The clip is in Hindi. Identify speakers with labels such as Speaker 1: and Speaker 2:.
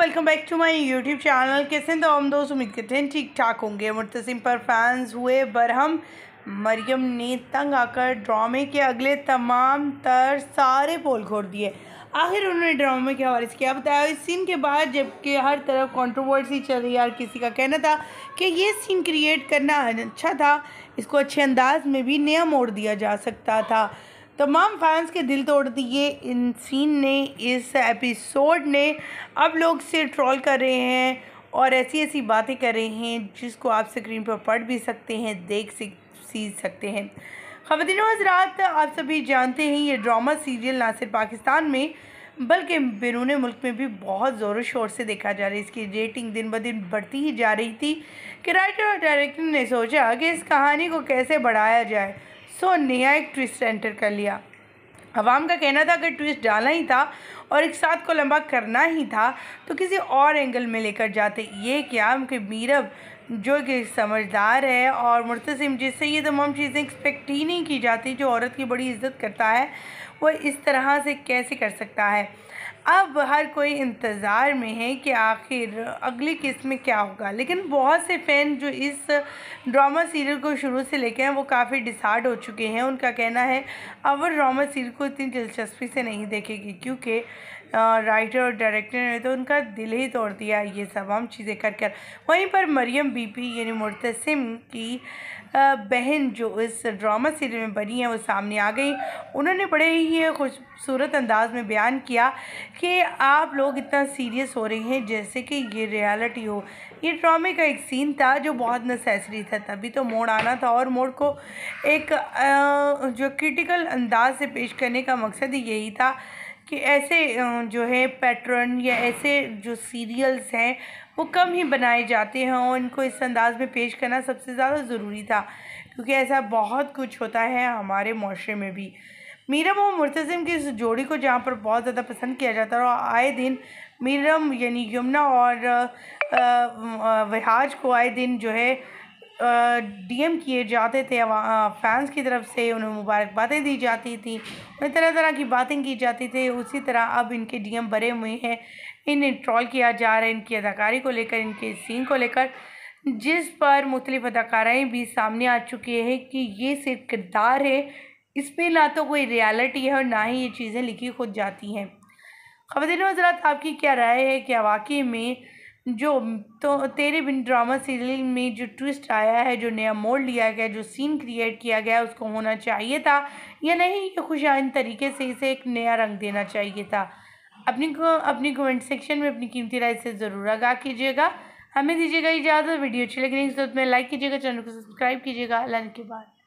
Speaker 1: welcome back to my YouTube channel कैसे तो हम दोस्त उम्मीद करते हैं ठीक ठाक होंगे मुर्तसिम तो पर फैंस हुए बरहम मरियम ने तंग आकर ड्रामे के अगले तमाम तर सारे पोल खोल दिए आखिर उन्होंने ड्रामे के हवाले से क्या बताया इस सीन के बाद जबकि हर तरफ कंट्रोवर्सी चल रही है और किसी का कहना था कि ये सीन क्रिएट करना अच्छा था इसको अच्छे अंदाज में भी नया मोड़ दिया जा सकता था तमाम फैंस के दिल तोड़ दिए इन सीन ने इस एपिसोड ने अब लोग से ट्रॉल कर रहे हैं और ऐसी ऐसी बातें कर रहे हैं जिसको आप स्क्रीन पर पढ़ भी सकते हैं देख सीख सकते हैं ख़वान हजरात आप सभी जानते हैं ये ड्रामा सीरियल ना सिर्फ पाकिस्तान में बल्कि बैरून मुल्क में भी बहुत ज़ोर शोर से देखा जा रहा है इसकी रेटिंग दिन ब दिन बढ़ती ही जा रही थी कि राइटर और डायरेक्टर ने सोचा कि इस कहानी को कैसे बढ़ाया जाए सो नया एक ट्विस्ट एंटर कर लिया अवाम का कहना था अगर ट्विस्ट डालना ही था और एक साथ को लंबा करना ही था तो किसी और एंगल में लेकर जाते ये क्या कि मीरब जो कि समझदार है और मुर्तसिम जिससे ये तमाम चीज़ें एक्सपेक्ट ही नहीं की जाती जो औरत की बड़ी इज्जत करता है वो इस तरह से कैसे कर सकता है अब हर कोई इंतज़ार में है कि आखिर अगली किस्त में क्या होगा लेकिन बहुत से फ़ैन जो इस ड्रामा सीरियल को शुरू से लेके हैं वो काफ़ी डिसार्ड हो चुके हैं उनका कहना है अब ड्रामा सीरियल को इतनी दिलचस्पी से नहीं देखेगी क्योंकि राइटर और डायरेक्टर ने तो उनका दिल ही तोड़ दिया ये तमाम चीज़ें कर कर वहीं पर मरियम बीपी यानी मुर्तसिम की बहन जो इस ड्रामा सीरियल में बनी है वो सामने आ गई उन्होंने बड़े ही खूबसूरत अंदाज में बयान किया कि आप लोग इतना सीरियस हो रहे हैं जैसे कि ये रियलिटी हो ये ड्रामे का एक सीन था जो बहुत नेसेसरी था तभी तो मोड़ आना था और मोड़ को एक जो क्रिटिकल अंदाज से पेश करने का मकसद यही था कि ऐसे जो है पैटर्न या ऐसे जो सीरियल्स हैं वो कम ही बनाए जाते हैं और इनको इस अंदाज़ में पेश करना सबसे ज़्यादा ज़रूरी था क्योंकि ऐसा बहुत कुछ होता है हमारे माशरे में भी मीरम और मुर्तज़म की इस जोड़ी को जहाँ पर बहुत ज़्यादा पसंद किया जाता है और आए दिन मीरम यानी यमुना और वहाज को आए दिन जो है डीएम किए जाते थे फैंस की तरफ से उन्हें मुबारकबादें दी जाती थी उन्हें तरह तरह की बातें की जाती थी उसी तरह अब इनके डीएम भरे हुए हैं इन्हें ट्रॉल किया जा रहा है इनकी अदाकारी को लेकर इनके सीन को लेकर जिस पर मुख्तलिफ अदाकाराएँ भी सामने आ चुकी हैं कि ये सिर्फ किरदार है इसमें ना तो कोई रियलिटी है और ना ही ये चीज़ें लिखी खुद जाती हैं खबर हजरात आपकी क्या राय है क्या वाकई में जो तो तेरे बिन ड्रामा सीरियल में जो ट्विस्ट आया है जो नया मोड़ लिया गया जो सीन क्रिएट किया गया उसको होना चाहिए था या नहीं ये खुशाइन तरीके से इसे एक नया रंग देना चाहिए था अपनी को अपनी कमेंट सेक्शन में अपनी कीमती राय से ज़रूर आगाह कीजिएगा हमें दीजिएगा इजाज़त वीडियो अच्छी लगी नहीं तो में लाइक कीजिएगा चैनल को सब्सक्राइब कीजिएगा अल्लाह के बाद